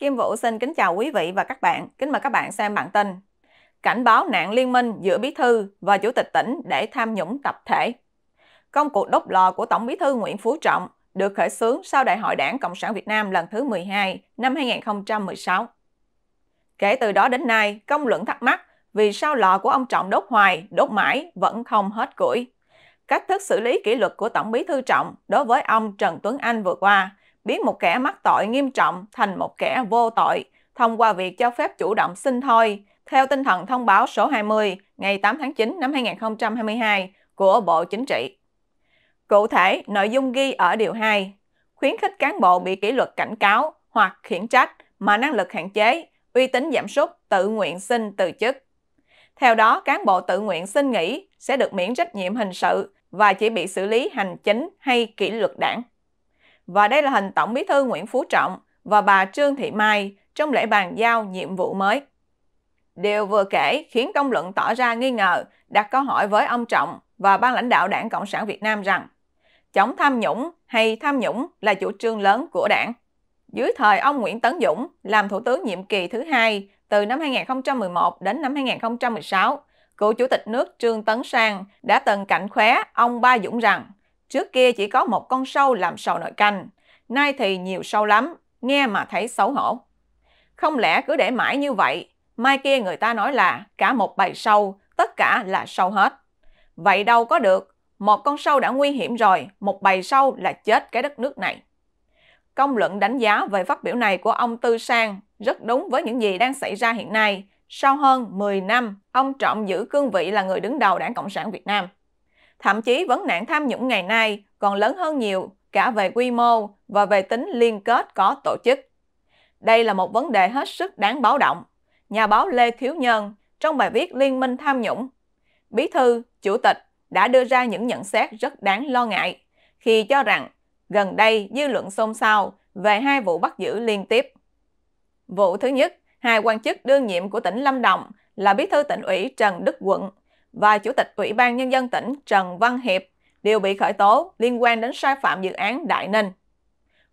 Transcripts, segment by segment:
Kim Vũ xin kính chào quý vị và các bạn. Kính mời các bạn xem bản tin. Cảnh báo nạn liên minh giữa Bí Thư và Chủ tịch tỉnh để tham nhũng tập thể. Công cuộc đốt lò của Tổng Bí Thư Nguyễn Phú Trọng được khởi xướng sau Đại hội Đảng Cộng sản Việt Nam lần thứ 12 năm 2016. Kể từ đó đến nay, công luận thắc mắc vì sao lò của ông Trọng đốt hoài, đốt mãi vẫn không hết củi. Cách thức xử lý kỷ luật của Tổng Bí Thư Trọng đối với ông Trần Tuấn Anh vừa qua biến một kẻ mắc tội nghiêm trọng thành một kẻ vô tội thông qua việc cho phép chủ động xin thôi, theo tinh thần thông báo số 20 ngày 8 tháng 9 năm 2022 của Bộ Chính trị. Cụ thể, nội dung ghi ở điều 2, khuyến khích cán bộ bị kỷ luật cảnh cáo hoặc khiển trách mà năng lực hạn chế, uy tín giảm sút, tự nguyện xin từ chức. Theo đó, cán bộ tự nguyện xin nghỉ sẽ được miễn trách nhiệm hình sự và chỉ bị xử lý hành chính hay kỷ luật đảng và đây là hình Tổng Bí thư Nguyễn Phú Trọng và bà Trương Thị Mai trong lễ bàn giao nhiệm vụ mới. Điều vừa kể khiến công luận tỏ ra nghi ngờ, đặt câu hỏi với ông Trọng và ban lãnh đạo Đảng Cộng sản Việt Nam rằng chống tham nhũng hay tham nhũng là chủ trương lớn của đảng. Dưới thời ông Nguyễn Tấn Dũng làm Thủ tướng nhiệm kỳ thứ hai từ năm 2011 đến năm 2016, cựu Chủ tịch nước Trương Tấn Sang đã từng cảnh khóe ông Ba Dũng rằng Trước kia chỉ có một con sâu làm sầu nội canh, nay thì nhiều sâu lắm, nghe mà thấy xấu hổ. Không lẽ cứ để mãi như vậy, mai kia người ta nói là cả một bầy sâu, tất cả là sâu hết. Vậy đâu có được, một con sâu đã nguy hiểm rồi, một bầy sâu là chết cái đất nước này. Công luận đánh giá về phát biểu này của ông Tư Sang rất đúng với những gì đang xảy ra hiện nay. Sau hơn 10 năm, ông Trọng giữ cương vị là người đứng đầu đảng Cộng sản Việt Nam. Thậm chí vấn nạn tham nhũng ngày nay còn lớn hơn nhiều cả về quy mô và về tính liên kết có tổ chức. Đây là một vấn đề hết sức đáng báo động. Nhà báo Lê thiếu Nhân trong bài viết Liên minh tham nhũng, Bí thư, Chủ tịch đã đưa ra những nhận xét rất đáng lo ngại khi cho rằng gần đây dư luận xôn xao về hai vụ bắt giữ liên tiếp. Vụ thứ nhất, hai quan chức đương nhiệm của tỉnh Lâm Đồng là Bí thư tỉnh ủy Trần Đức Quận và Chủ tịch Ủy ban Nhân dân tỉnh Trần Văn Hiệp đều bị khởi tố liên quan đến sai phạm dự án Đại Ninh.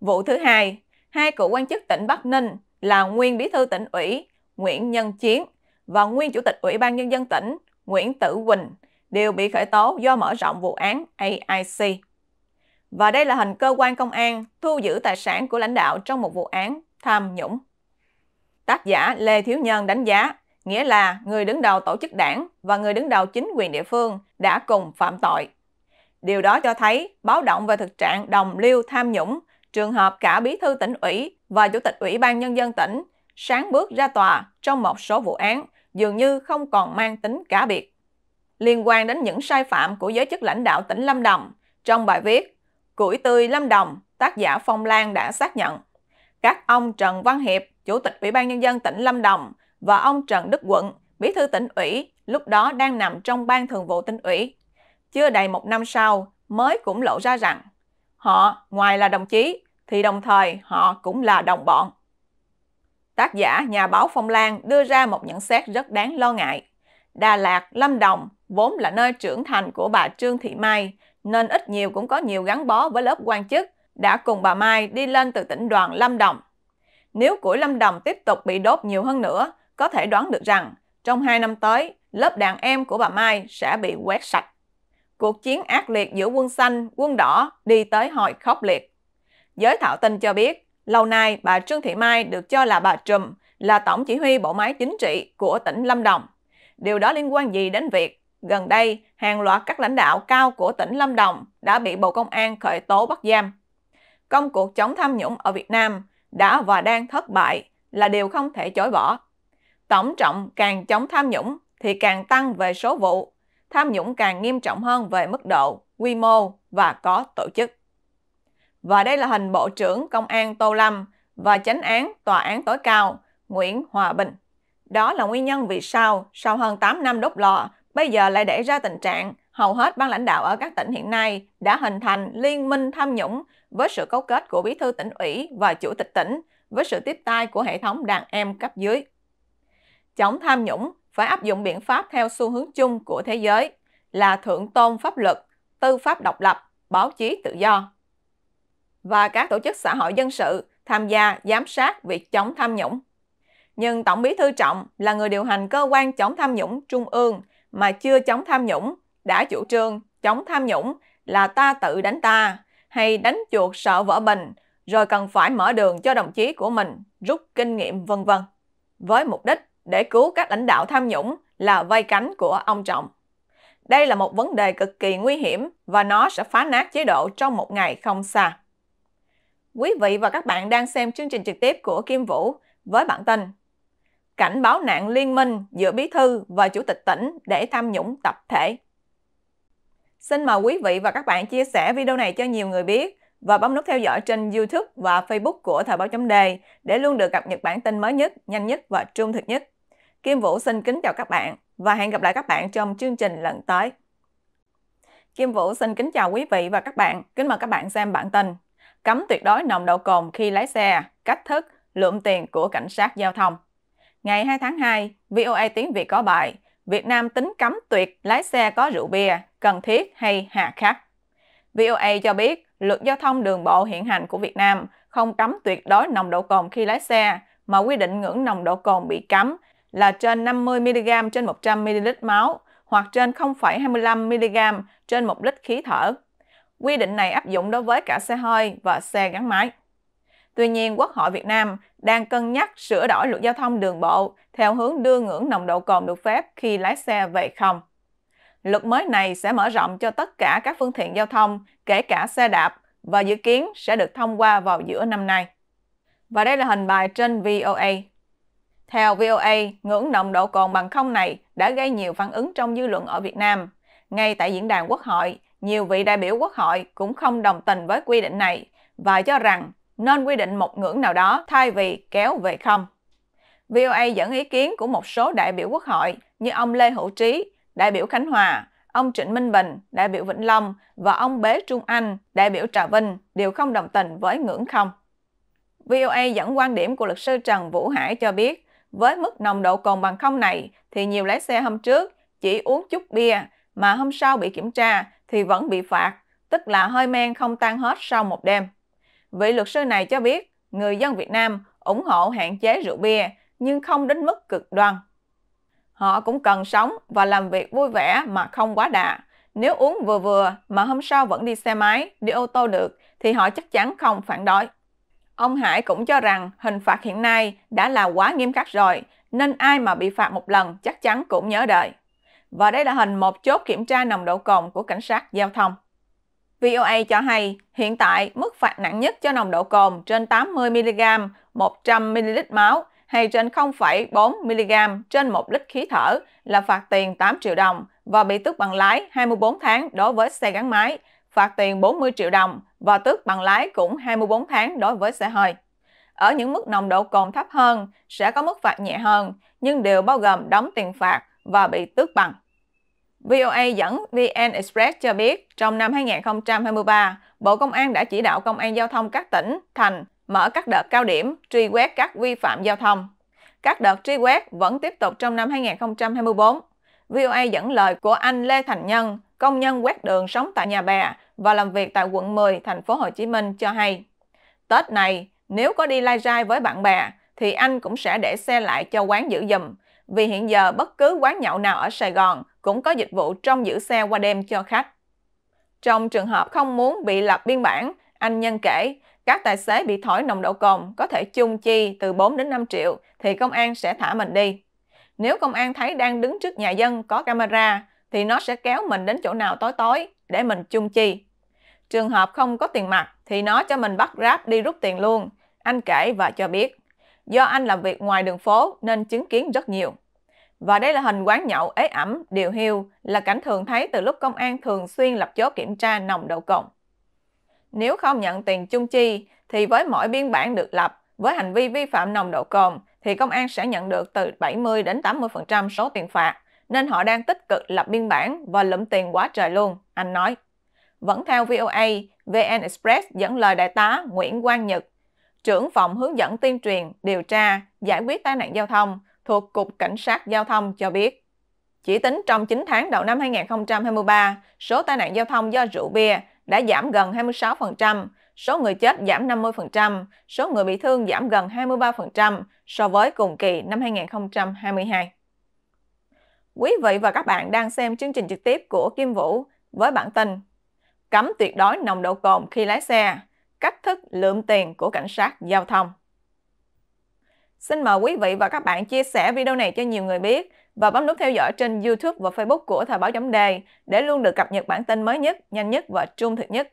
Vụ thứ hai, hai cựu quan chức tỉnh Bắc Ninh là nguyên bí thư tỉnh ủy Nguyễn Nhân Chiến và nguyên Chủ tịch Ủy ban Nhân dân tỉnh Nguyễn Tử Quỳnh đều bị khởi tố do mở rộng vụ án AIC. Và đây là hình cơ quan công an thu giữ tài sản của lãnh đạo trong một vụ án tham nhũng. Tác giả Lê Thiếu Nhân đánh giá nghĩa là người đứng đầu tổ chức đảng và người đứng đầu chính quyền địa phương đã cùng phạm tội. Điều đó cho thấy báo động về thực trạng đồng liêu tham nhũng, trường hợp cả bí thư tỉnh ủy và chủ tịch ủy ban nhân dân tỉnh sáng bước ra tòa trong một số vụ án dường như không còn mang tính cá biệt. Liên quan đến những sai phạm của giới chức lãnh đạo tỉnh Lâm Đồng, trong bài viết Củi tươi Lâm Đồng, tác giả Phong Lan đã xác nhận các ông Trần Văn Hiệp, Chủ tịch Ủy ban Nhân dân tỉnh Lâm Đồng và ông Trần Đức Quận, bí thư tỉnh ủy, lúc đó đang nằm trong ban thường vụ tỉnh ủy. Chưa đầy một năm sau mới cũng lộ ra rằng họ ngoài là đồng chí thì đồng thời họ cũng là đồng bọn. Tác giả nhà báo Phong Lan đưa ra một nhận xét rất đáng lo ngại. Đà Lạt, Lâm Đồng vốn là nơi trưởng thành của bà Trương Thị Mai, nên ít nhiều cũng có nhiều gắn bó với lớp quan chức đã cùng bà Mai đi lên từ tỉnh đoàn Lâm Đồng. Nếu củi Lâm Đồng tiếp tục bị đốt nhiều hơn nữa, có thể đoán được rằng trong 2 năm tới, lớp đàn em của bà Mai sẽ bị quét sạch. Cuộc chiến ác liệt giữa quân xanh, quân đỏ đi tới hồi khốc liệt. Giới thạo tin cho biết, lâu nay bà Trương Thị Mai được cho là bà Trùm, là tổng chỉ huy bộ máy chính trị của tỉnh Lâm Đồng. Điều đó liên quan gì đến việc gần đây hàng loạt các lãnh đạo cao của tỉnh Lâm Đồng đã bị Bộ Công an khởi tố bắt giam. Công cuộc chống tham nhũng ở Việt Nam đã và đang thất bại là điều không thể chối bỏ. Tổng trọng càng chống tham nhũng thì càng tăng về số vụ, tham nhũng càng nghiêm trọng hơn về mức độ, quy mô và có tổ chức. Và đây là hình Bộ trưởng Công an Tô Lâm và chánh án Tòa án tối cao Nguyễn Hòa Bình. Đó là nguyên nhân vì sao sau hơn 8 năm đốt lò, bây giờ lại để ra tình trạng hầu hết ban lãnh đạo ở các tỉnh hiện nay đã hình thành liên minh tham nhũng với sự cấu kết của bí thư tỉnh ủy và chủ tịch tỉnh, với sự tiếp tay của hệ thống đàn em cấp dưới chống tham nhũng phải áp dụng biện pháp theo xu hướng chung của thế giới là thượng tôn pháp luật, tư pháp độc lập, báo chí tự do. Và các tổ chức xã hội dân sự tham gia giám sát việc chống tham nhũng. Nhưng Tổng bí thư Trọng là người điều hành cơ quan chống tham nhũng trung ương mà chưa chống tham nhũng, đã chủ trương chống tham nhũng là ta tự đánh ta hay đánh chuột sợ vỡ bình, rồi cần phải mở đường cho đồng chí của mình rút kinh nghiệm vân vân. Với mục đích để cứu các lãnh đạo tham nhũng là vai cánh của ông Trọng. Đây là một vấn đề cực kỳ nguy hiểm và nó sẽ phá nát chế độ trong một ngày không xa. Quý vị và các bạn đang xem chương trình trực tiếp của Kim Vũ với bản tin Cảnh báo nạn liên minh giữa Bí Thư và Chủ tịch tỉnh để tham nhũng tập thể. Xin mời quý vị và các bạn chia sẻ video này cho nhiều người biết và bấm nút theo dõi trên YouTube và Facebook của Thời báo chấm đề để luôn được cập nhật bản tin mới nhất, nhanh nhất và trung thực nhất. Kim Vũ xin kính chào các bạn và hẹn gặp lại các bạn trong chương trình lần tới. Kim Vũ xin kính chào quý vị và các bạn. Kính mời các bạn xem bản tin. Cấm tuyệt đối nồng độ cồn khi lái xe, cách thức, lượm tiền của cảnh sát giao thông. Ngày 2 tháng 2, VOA Tiếng Việt có bài Việt Nam tính cấm tuyệt lái xe có rượu bia, cần thiết hay hà khắc. VOA cho biết luật giao thông đường bộ hiện hành của Việt Nam không cấm tuyệt đối nồng độ cồn khi lái xe, mà quy định ngưỡng nồng độ cồn bị cấm là trên 50mg trên 100ml máu hoặc trên 0,25mg trên 1 lít khí thở. Quy định này áp dụng đối với cả xe hơi và xe gắn máy. Tuy nhiên, Quốc hội Việt Nam đang cân nhắc sửa đổi luật giao thông đường bộ theo hướng đưa ngưỡng nồng độ cồn được phép khi lái xe về không. Luật mới này sẽ mở rộng cho tất cả các phương tiện giao thông, kể cả xe đạp, và dự kiến sẽ được thông qua vào giữa năm nay. Và đây là hình bài trên VOA. Theo VOA, ngưỡng nồng độ cồn bằng không này đã gây nhiều phản ứng trong dư luận ở Việt Nam. Ngay tại diễn đàn quốc hội, nhiều vị đại biểu quốc hội cũng không đồng tình với quy định này và cho rằng nên quy định một ngưỡng nào đó thay vì kéo về không. VOA dẫn ý kiến của một số đại biểu quốc hội như ông Lê Hữu Trí, đại biểu Khánh Hòa, ông Trịnh Minh Bình, đại biểu Vĩnh Long và ông Bế Trung Anh, đại biểu Trà Vinh đều không đồng tình với ngưỡng không. VOA dẫn quan điểm của luật sư Trần Vũ Hải cho biết, với mức nồng độ cồn bằng không này thì nhiều lái xe hôm trước chỉ uống chút bia mà hôm sau bị kiểm tra thì vẫn bị phạt, tức là hơi men không tan hết sau một đêm. Vị luật sư này cho biết người dân Việt Nam ủng hộ hạn chế rượu bia nhưng không đến mức cực đoan. Họ cũng cần sống và làm việc vui vẻ mà không quá đà. Nếu uống vừa vừa mà hôm sau vẫn đi xe máy, đi ô tô được thì họ chắc chắn không phản đối. Ông Hải cũng cho rằng hình phạt hiện nay đã là quá nghiêm khắc rồi, nên ai mà bị phạt một lần chắc chắn cũng nhớ đời. Và đây là hình một chốt kiểm tra nồng độ cồn của cảnh sát giao thông. VOA cho hay hiện tại mức phạt nặng nhất cho nồng độ cồn trên 80mg 100ml máu hay trên 0,4mg trên 1 lít khí thở là phạt tiền 8 triệu đồng và bị tước bằng lái 24 tháng đối với xe gắn máy, phạt tiền 40 triệu đồng và tước bằng lái cũng 24 tháng đối với xe hơi. Ở những mức nồng độ cồn thấp hơn sẽ có mức phạt nhẹ hơn, nhưng đều bao gồm đóng tiền phạt và bị tước bằng. VOA dẫn VN Express cho biết, trong năm 2023, Bộ Công an đã chỉ đạo Công an Giao thông các tỉnh, thành mở các đợt cao điểm truy quét các vi phạm giao thông. Các đợt truy quét vẫn tiếp tục trong năm 2024. VOA dẫn lời của anh Lê Thành Nhân, công nhân quét đường sống tại nhà bè và làm việc tại quận 10, thành phố Hồ Chí Minh cho hay. Tết này, nếu có đi lai rai với bạn bè, thì anh cũng sẽ để xe lại cho quán giữ giùm, vì hiện giờ bất cứ quán nhậu nào ở Sài Gòn cũng có dịch vụ trong giữ xe qua đêm cho khách. Trong trường hợp không muốn bị lập biên bản, anh Nhân kể, các tài xế bị thổi nồng độ cồn có thể chung chi từ 4 đến 5 triệu thì công an sẽ thả mình đi. Nếu công an thấy đang đứng trước nhà dân có camera thì nó sẽ kéo mình đến chỗ nào tối tối để mình chung chi. Trường hợp không có tiền mặt thì nó cho mình bắt ráp đi rút tiền luôn. Anh kể và cho biết. Do anh làm việc ngoài đường phố nên chứng kiến rất nhiều. Và đây là hình quán nhậu ế ẩm, điều hiu là cảnh thường thấy từ lúc công an thường xuyên lập chốt kiểm tra nồng độ cồn. Nếu không nhận tiền chung chi thì với mỗi biên bản được lập với hành vi vi phạm nồng độ cồn thì công an sẽ nhận được từ 70 đến 80% số tiền phạt, nên họ đang tích cực lập biên bản và lụm tiền quá trời luôn, anh nói. Vẫn theo VOA, VN Express dẫn lời đại tá Nguyễn Quang Nhật, trưởng phòng hướng dẫn tuyên truyền, điều tra, giải quyết tai nạn giao thông thuộc Cục Cảnh sát Giao thông cho biết. Chỉ tính trong 9 tháng đầu năm 2023, số tai nạn giao thông do rượu bia đã giảm gần 26%, số người chết giảm 50%, số người bị thương giảm gần 23% so với cùng kỳ năm 2022. Quý vị và các bạn đang xem chương trình trực tiếp của Kim Vũ với bản tin Cấm tuyệt đối nồng độ cồn khi lái xe, cách thức lượm tiền của cảnh sát giao thông. Xin mời quý vị và các bạn chia sẻ video này cho nhiều người biết và bấm nút theo dõi trên YouTube và Facebook của Thời báo chấm đề để luôn được cập nhật bản tin mới nhất, nhanh nhất và trung thực nhất.